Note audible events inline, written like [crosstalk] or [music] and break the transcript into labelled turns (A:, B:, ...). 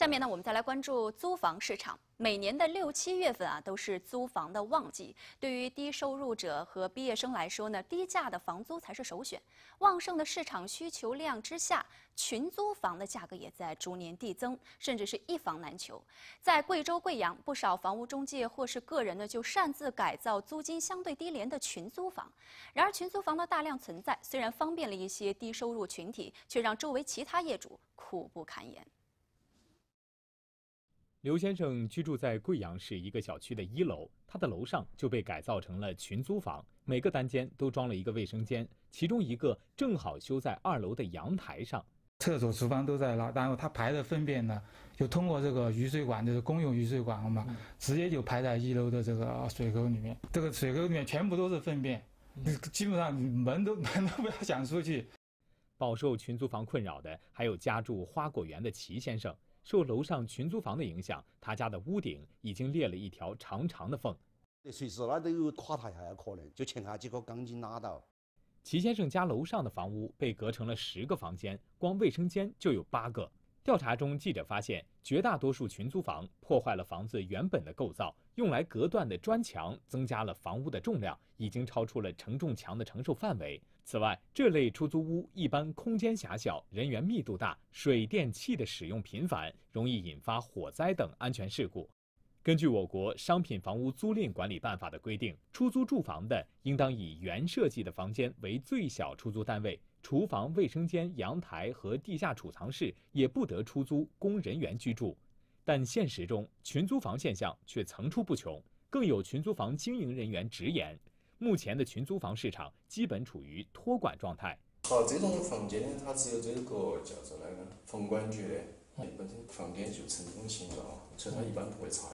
A: 下面呢，我们再来关注租房市场。每年的六七月份啊，都是租房的旺季。对于低收入者和毕业生来说呢，低价的房租才是首选。旺盛的市场需求量之下，群租房的价格也在逐年递增，甚至是一房难求。在贵州贵阳，不少房屋中介或是个人呢，就擅自改造租金相对低廉的群租房。然而，群租房的大量存在，虽然方便了一些低收入群体，却让周围其他业主苦不堪言。
B: 刘先生居住在贵阳市一个小区的一楼，他的楼上就被改造成了群租房，每个单间都装了一个卫生间，其中一个正好修在二楼的阳台上，厕所、厨房都在那。然后他排的粪便呢，
C: 就通过这个雨水管，就是公用雨水管，我嘛，直接就排在一楼的这个水沟里面。这个水沟里面全部都是粪便，基本上门都 [laughs] 门都不要想
B: 出去。饱受群租房困扰的还有家住花果园的齐先生。受楼上群租房的影响，他家的屋顶已经裂了一条长长的缝。
A: 随时它都有垮塌下来可能，就请那几个钢筋拉到。齐先生家楼上
B: 的房屋被隔成了十个房间，光卫生间就有八个。调查中，记者发现，绝大多数群租房破坏了房子原本的构造，用来隔断的砖墙增加了房屋的重量，已经超出了承重墙的承受范围。此外，这类出租屋一般空间狭小，人员密度大，水电气的使用频繁，容易引发火灾等安全事故。根据我国《商品房屋租赁管理办法》的规定，出租住房的应当以原设计的房间为最小出租单位。厨房、卫生间、阳台和地下储藏室也不得出租供人员居住，但现实中群租房现象却层出不穷。更有群租房经营人员直言，目前的群租房市场基本处于托管状态。
C: 好，这种房间它只有这个叫做那个房管局的，本身房间就成这种形状所以它一般不会查。